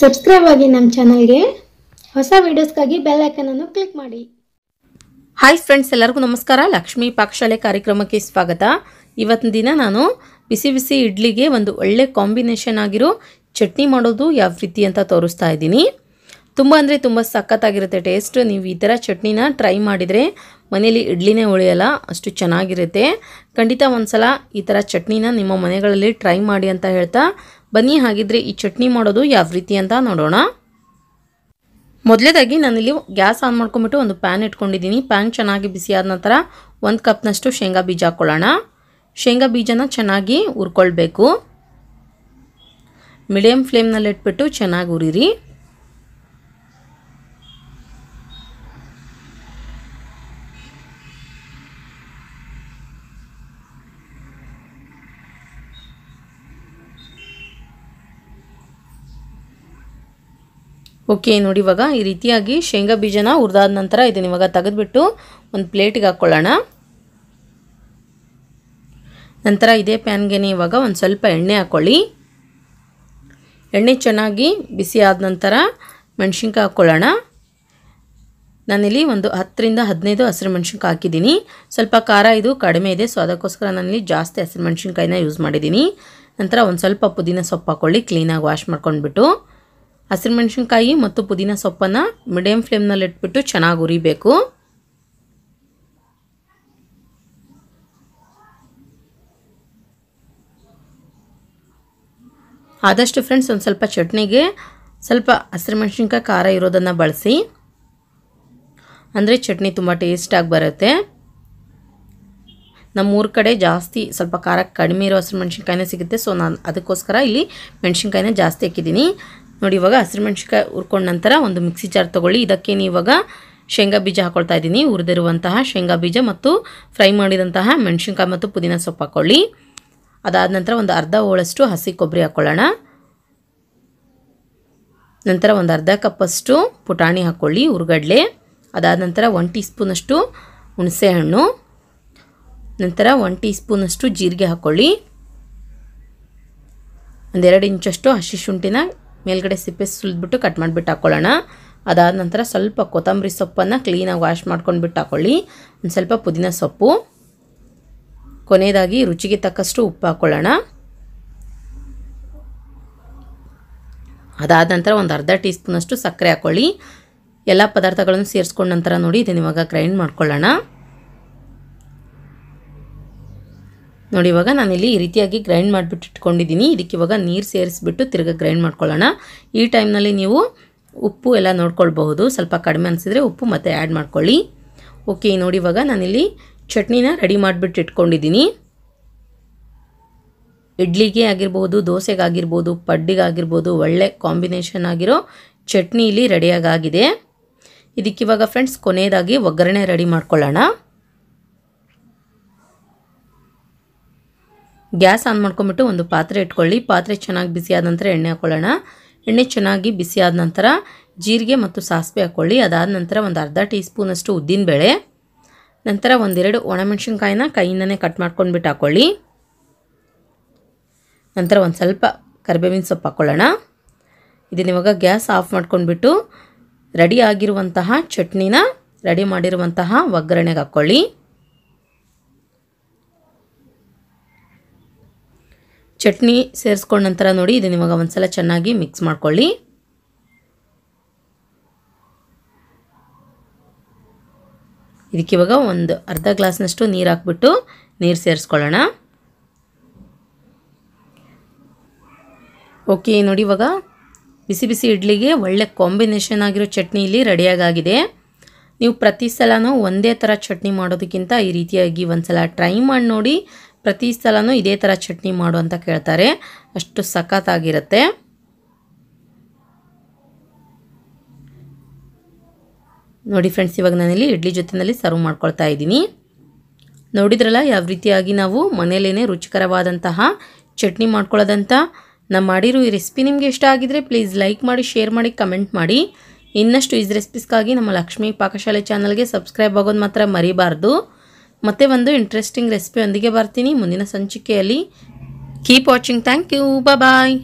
subscribe ಆಗಿ ನಮ್ಮ ಚಾನಲ್ಗೆ ಹೊಸ ವೀಡಿಯೋಸ್ಗಾಗಿ ಬೆಲ್ ಐಕನನ್ನು ಕ್ಲಿಕ್ ಮಾಡಿ ಹಾಯ್ ಫ್ರೆಂಡ್ಸ್ ಎಲ್ಲರಿಗೂ ನಮಸ್ಕಾರ ಲಕ್ಷ್ಮೀ ಪಾಕ್ಶಾಲೆ ಕಾರ್ಯಕ್ರಮಕ್ಕೆ ಸ್ವಾಗತ ಇವತ್ತಿನ ದಿನ ನಾನು ಬಿಸಿ ಬಿಸಿ ಇಡ್ಲಿಗೆ ಒಂದು ಒಳ್ಳೆ ಕಾಂಬಿನೇಷನ್ ಆಗಿರೋ ಚಟ್ನಿ ಮಾಡೋದು ಯಾವ ರೀತಿ ಅಂತ ತೋರಿಸ್ತಾ ಇದ್ದೀನಿ ತುಂಬ ಅಂದರೆ ತುಂಬ ಸಖತ್ತಾಗಿರುತ್ತೆ ಟೇಸ್ಟ್ ನೀವು ಈ ಥರ ಚಟ್ನಿನ ಟ್ರೈ ಮಾಡಿದರೆ ಮನೆಯಲ್ಲಿ ಇಡ್ಲಿನೇ ಉಳಿಯಲ್ಲ ಅಷ್ಟು ಚೆನ್ನಾಗಿರುತ್ತೆ ಖಂಡಿತ ಒಂದು ಸಲ ಈ ಥರ ಚಟ್ನಿನ ನಿಮ್ಮ ಮನೆಗಳಲ್ಲಿ ಟ್ರೈ ಮಾಡಿ ಅಂತ ಹೇಳ್ತಾ ಬನ್ನಿ ಹಾಗಿದ್ರೆ ಈ ಚಟ್ನಿ ಮಾಡೋದು ಯಾವ ರೀತಿ ಅಂತ ನೋಡೋಣ ಮೊದಲೇದಾಗಿ ನಾನಿಲ್ಲಿ ಗ್ಯಾಸ್ ಆನ್ ಮಾಡ್ಕೊಂಬಿಟ್ಟು ಒಂದು ಪ್ಯಾನ್ ಇಟ್ಕೊಂಡಿದ್ದೀನಿ ಪ್ಯಾನ್ ಚೆನ್ನಾಗಿ ಬಿಸಿ ಆದ ನಂತರ ಒಂದು ಕಪ್ನಷ್ಟು ಶೇಂಗಾ ಬೀಜ ಹಾಕ್ಕೊಳ್ಳೋಣ ಶೇಂಗಾ ಬೀಜನ ಚೆನ್ನಾಗಿ ಹುರ್ಕೊಳ್ಬೇಕು ಮೀಡಿಯಮ್ ಫ್ಲೇಮ್ನಲ್ಲಿ ಇಟ್ಬಿಟ್ಟು ಚೆನ್ನಾಗಿ ಉರಿರಿ ಓಕೆ ನೋಡಿ ಇವಾಗ ಈ ರೀತಿಯಾಗಿ ಶೇಂಗಾ ಬೀಜನ ಹುರಿದಾದ ನಂತರ ಇದನ್ನು ಇವಾಗ ತೆಗೆದುಬಿಟ್ಟು ಒಂದು ಪ್ಲೇಟಿಗೆ ಹಾಕ್ಕೊಳ್ಳೋಣ ನಂತರ ಇದೇ ಪ್ಯಾನ್ಗೆ ಇವಾಗ ಒಂದು ಸ್ವಲ್ಪ ಎಣ್ಣೆ ಹಾಕ್ಕೊಳ್ಳಿ ಎಣ್ಣೆ ಚೆನ್ನಾಗಿ ಬಿಸಿ ಆದ ನಂತರ ಮೆಣಸಿನ್ಕಾಯಿ ಹಾಕ್ಕೊಳ್ಳೋಣ ನಾನಿಲ್ಲಿ ಒಂದು ಹತ್ತರಿಂದ ಹದಿನೈದು ಹಸಿರು ಮೆಣಸಿನ್ಕಾಯಿ ಹಾಕಿದ್ದೀನಿ ಸ್ವಲ್ಪ ಖಾರ ಇದು ಕಡಿಮೆ ಇದೆ ಸೊ ಅದಕ್ಕೋಸ್ಕರ ನಾನಿಲ್ಲಿ ಜಾಸ್ತಿ ಹಸಿರು ಮೆಣಸಿನ್ಕಾಯಿನ ಯೂಸ್ ಮಾಡಿದ್ದೀನಿ ನಂತರ ಒಂದು ಸ್ವಲ್ಪ ಪುದೀನ ಸೊಪ್ಪು ಹಾಕ್ಕೊಳ್ಳಿ ಕ್ಲೀನಾಗಿ ವಾಶ್ ಮಾಡ್ಕೊಂಡ್ಬಿಟ್ಟು ಮೆಣ್ಸಿನ್ಕಾಯಿ ಮತ್ತು ಪುದೀನ ಸೊಪ್ಪನ್ನು ಮೀಡಿಯಂ ಫ್ಲೇಮ್ನಲ್ಲಿ ಇಟ್ಬಿಟ್ಟು ಚೆನ್ನಾಗಿ ಉರಿಬೇಕು ಆದಷ್ಟು ಫ್ರೆಂಡ್ಸ್ ಒಂದು ಸ್ವಲ್ಪ ಚಟ್ನಿಗೆ ಸ್ವಲ್ಪ ಮೆಣ್ಸಿನ್ಕಾಯಿ ಖಾರ ಇರೋದನ್ನು ಬಳಸಿ ಅಂದರೆ ಚಟ್ನಿ ತುಂಬ ಟೇಸ್ಟಾಗಿ ಬರುತ್ತೆ ನಮ್ಮೂರು ಕಡೆ ಜಾಸ್ತಿ ಸ್ವಲ್ಪ ಖಾರ ಕಡಿಮೆ ಇರೋ ಹಸಿರು ಮೆಣಸಿನ್ಕಾಯಿನೇ ಸಿಗುತ್ತೆ ಸೊ ನಾನು ಅದಕ್ಕೋಸ್ಕರ ಇಲ್ಲಿ ಮೆಣಸಿನ್ಕಾಯಿನೇ ಜಾಸ್ತಿ ಹಾಕಿದ್ದೀನಿ ನೋಡಿ ಇವಾಗ ಹಸಿರುಮೆಣ್ಸಿಕಾಯಿ ಹುರ್ಕೊಂಡ ನಂತರ ಒಂದು ಮಿಕ್ಸಿ ಜಾರ್ ತೊಗೊಳ್ಳಿ ಇದಕ್ಕೆ ಇವಾಗ ಶೇಂಗಾ ಬೀಜ ಹಾಕ್ಕೊಳ್ತಾ ಇದ್ದೀನಿ ಹುರಿದಿರುವಂತಹ ಶೇಂಗಾ ಬೀಜ ಮತ್ತು ಫ್ರೈ ಮಾಡಿದಂತಹ ಮೆಣಸಿನ್ಕಾಯಿ ಮತ್ತು ಪುದೀನ ಸೊಪ್ಪು ಹಾಕ್ಕೊಳ್ಳಿ ಅದಾದ ನಂತರ ಒಂದು ಅರ್ಧ ಹೋಳಷ್ಟು ಹಸಿ ಕೊಬ್ಬರಿ ಹಾಕ್ಕೊಳ್ಳೋಣ ನಂತರ ಒಂದು ಅರ್ಧ ಕಪ್ಪಷ್ಟು ಪುಟಾಣಿ ಹಾಕ್ಕೊಳ್ಳಿ ಹುರುಗಡ್ಲೆ ಅದಾದ ನಂತರ ಒನ್ ಟೀ ಸ್ಪೂನಷ್ಟು ಹುಣಸೆಹಣ್ಣು ನಂತರ ಒನ್ ಟೀ ಸ್ಪೂನಷ್ಟು ಜೀರಿಗೆ ಹಾಕ್ಕೊಳ್ಳಿ ಒಂದೆರಡು ಇಂಚಷ್ಟು ಹಸಿ ಶುಂಠಿನ ಮೇಲ್ಗಡೆ ಸಿಪ್ಪೆ ಸುಲಿದ್ಬಿಟ್ಟು ಕಟ್ ಮಾಡಿಬಿಟ್ಟು ಹಾಕ್ಕೊಳ್ಳೋಣ ಅದಾದ ನಂತರ ಸ್ವಲ್ಪ ಕೊತ್ತಂಬರಿ ಸೊಪ್ಪನ್ನು ಕ್ಲೀನಾಗಿ ವಾಶ್ ಮಾಡ್ಕೊಂಡ್ಬಿಟ್ಟು ಹಾಕ್ಕೊಳ್ಳಿ ಒಂದು ಸ್ವಲ್ಪ ಪುದೀನ ಸೊಪ್ಪು ಕೊನೆಯದಾಗಿ ರುಚಿಗೆ ತಕ್ಕಷ್ಟು ಉಪ್ಪು ಹಾಕ್ಕೊಳ್ಳೋಣ ಅದಾದ ನಂತರ ಒಂದು ಅರ್ಧ ಟೀ ಸ್ಪೂನಷ್ಟು ಸಕ್ಕರೆ ಹಾಕ್ಕೊಳ್ಳಿ ಎಲ್ಲ ಪದಾರ್ಥಗಳನ್ನು ಸೇರಿಸ್ಕೊಂಡ ನಂತರ ನೋಡಿ ಇದನ್ನು ಇವಾಗ ಗ್ರೈಂಡ್ ಮಾಡ್ಕೊಳ್ಳೋಣ ನೋಡಿ ಇವಾಗ ನಾನಿಲ್ಲಿ ಈ ರೀತಿಯಾಗಿ ಗ್ರೈಂಡ್ ಮಾಡಿಬಿಟ್ಟು ಇಟ್ಕೊಂಡಿದ್ದೀನಿ ಇದಕ್ಕೆ ಇವಾಗ ನೀರು ಸೇರಿಸ್ಬಿಟ್ಟು ತಿರ್ಗಿ ಗ್ರೈಂಡ್ ಮಾಡ್ಕೊಳ್ಳೋಣ ಈ ಟೈಮ್ನಲ್ಲಿ ನೀವು ಉಪ್ಪು ಎಲ್ಲ ನೋಡ್ಕೊಳ್ಬಹುದು ಸ್ವಲ್ಪ ಕಡಿಮೆ ಅನಿಸಿದ್ರೆ ಉಪ್ಪು ಮತ್ತೆ ಆ್ಯಡ್ ಮಾಡ್ಕೊಳ್ಳಿ ಓಕೆ ನೋಡಿ ಇವಾಗ ನಾನಿಲ್ಲಿ ಚಟ್ನಿನ ರೆಡಿ ಮಾಡಿಬಿಟ್ಟು ಇಟ್ಕೊಂಡಿದ್ದೀನಿ ಇಡ್ಲಿಗೆ ಆಗಿರ್ಬೋದು ದೋಸೆಗಾಗಿರ್ಬೋದು ಪಡ್ಡಿಗಾಗಿರ್ಬೋದು ಒಳ್ಳೆ ಕಾಂಬಿನೇಷನ್ ಆಗಿರೋ ಚಟ್ನಿ ಇಲ್ಲಿ ರೆಡಿಯಾಗಾಗಿದೆ ಇದಕ್ಕಿವಾಗ ಫ್ರೆಂಡ್ಸ್ ಕೊನೆಯದಾಗಿ ಒಗ್ಗರಣೆ ರೆಡಿ ಮಾಡ್ಕೊಳ್ಳೋಣ ಗ್ಯಾಸ್ ಆನ್ ಮಾಡ್ಕೊಂಬಿಟ್ಟು ಒಂದು ಪಾತ್ರೆ ಇಟ್ಕೊಳ್ಳಿ ಪಾತ್ರೆ ಚೆನ್ನಾಗಿ ಬಿಸಿ ಆದ ನಂತರ ಎಣ್ಣೆ ಹಾಕ್ಕೊಳ್ಳೋಣ ಎಣ್ಣೆ ಚೆನ್ನಾಗಿ ಬಿಸಿ ಆದ ನಂತರ ಜೀರಿಗೆ ಮತ್ತು ಸಾಸಿವೆ ಹಾಕ್ಕೊಳ್ಳಿ ಅದಾದ ನಂತರ ಒಂದು ಅರ್ಧ ಟೀ ಸ್ಪೂನಷ್ಟು ಉದ್ದಿನಬೇಳೆ ನಂತರ ಒಂದೆರಡು ಒಣಮೆಣ್ಸಿನ್ಕಾಯಿನ ಕೈಯಿಂದನೇ ಕಟ್ ಮಾಡ್ಕೊಂಡ್ಬಿಟ್ಟು ಹಾಕ್ಕೊಳ್ಳಿ ನಂತರ ಒಂದು ಸ್ವಲ್ಪ ಕರಿಬೇವಿನ ಸೊಪ್ಪು ಹಾಕ್ಕೊಳ್ಳೋಣ ಇದನ್ನ ಇವಾಗ ಗ್ಯಾಸ್ ಆಫ್ ಮಾಡ್ಕೊಂಡ್ಬಿಟ್ಟು ರೆಡಿ ಆಗಿರುವಂತಹ ಚಟ್ನಿನ ರೆಡಿ ಮಾಡಿರುವಂತಹ ಒಗ್ಗರಣೆಗೆ ಹಾಕ್ಕೊಳ್ಳಿ ಚಟ್ನಿ ಸೇರಿಸ್ಕೊಂಡ ನಂತರ ನೋಡಿ ಇದನ್ನು ಇವಾಗ ಒಂದ್ಸಲ ಚೆನ್ನಾಗಿ ಮಿಕ್ಸ್ ಮಾಡ್ಕೊಳ್ಳಿ ಇದಕ್ಕೆ ಇವಾಗ ಒಂದು ಅರ್ಧ ಗ್ಲಾಸ್ನಷ್ಟು ನೀರು ಹಾಕ್ಬಿಟ್ಟು ನೀರು ಸೇರಿಸ್ಕೊಳ್ಳೋಣ ಓಕೆ ನೋಡಿ ಇವಾಗ ಬಿಸಿ ಬಿಸಿ ಇಡ್ಲಿಗೆ ಒಳ್ಳೆ ಕಾಂಬಿನೇಷನ್ ಆಗಿರೋ ಚಟ್ನಿ ಇಲ್ಲಿ ರೆಡಿಯಾಗಿದೆ ನೀವು ಪ್ರತಿ ಸಲನೂ ಒಂದೇ ಥರ ಚಟ್ನಿ ಮಾಡೋದಕ್ಕಿಂತ ಈ ರೀತಿಯಾಗಿ ಒಂದು ಸಲ ಟ್ರೈ ಮಾಡಿ ನೋಡಿ ಪ್ರತಿ ಸಲನೂ ಇದೇ ಥರ ಚಟ್ನಿ ಮಾಡು ಅಂತ ಕೇಳ್ತಾರೆ ಅಷ್ಟು ಸಖತ್ತಾಗಿರುತ್ತೆ ನೋಡಿ ಫ್ರೆಂಡ್ಸ್ ಇವಾಗ ನಾನಿಲ್ಲಿ ಇಡ್ಲಿ ಜೊತೆಯಲ್ಲಿ ಸರ್ವ್ ಮಾಡ್ಕೊಳ್ತಾ ಇದ್ದೀನಿ ನೋಡಿದ್ರಲ್ಲ ಯಾವ ರೀತಿಯಾಗಿ ನಾವು ಮನೆಯಲ್ಲೇ ರುಚಿಕರವಾದಂತಹ ಚಟ್ನಿ ಮಾಡ್ಕೊಳ್ಳೋದಂತ ನಾನು ಮಾಡಿರೋ ಈ ರೆಸಿಪಿ ನಿಮಗೆ ಇಷ್ಟ ಆಗಿದರೆ ಪ್ಲೀಸ್ ಲೈಕ್ ಮಾಡಿ ಶೇರ್ ಮಾಡಿ ಕಮೆಂಟ್ ಮಾಡಿ ಇನ್ನಷ್ಟು ಈಸ್ ರೆಸಿಪೀಸ್ಗಾಗಿ ನಮ್ಮ ಲಕ್ಷ್ಮೀ ಪಾಕಶಾಲೆ ಚಾನಲ್ಗೆ ಸಬ್ಸ್ಕ್ರೈಬ್ ಆಗೋದು ಮಾತ್ರ ಮರಿಬಾರ್ದು ಮತ್ತೆ ಒಂದು ಇಂಟ್ರೆಸ್ಟಿಂಗ್ ರೆಸಿಪಿಯೊಂದಿಗೆ ಬರ್ತೀನಿ ಮುಂದಿನ ಸಂಚಿಕೆಯಲ್ಲಿ keep watching thank you bye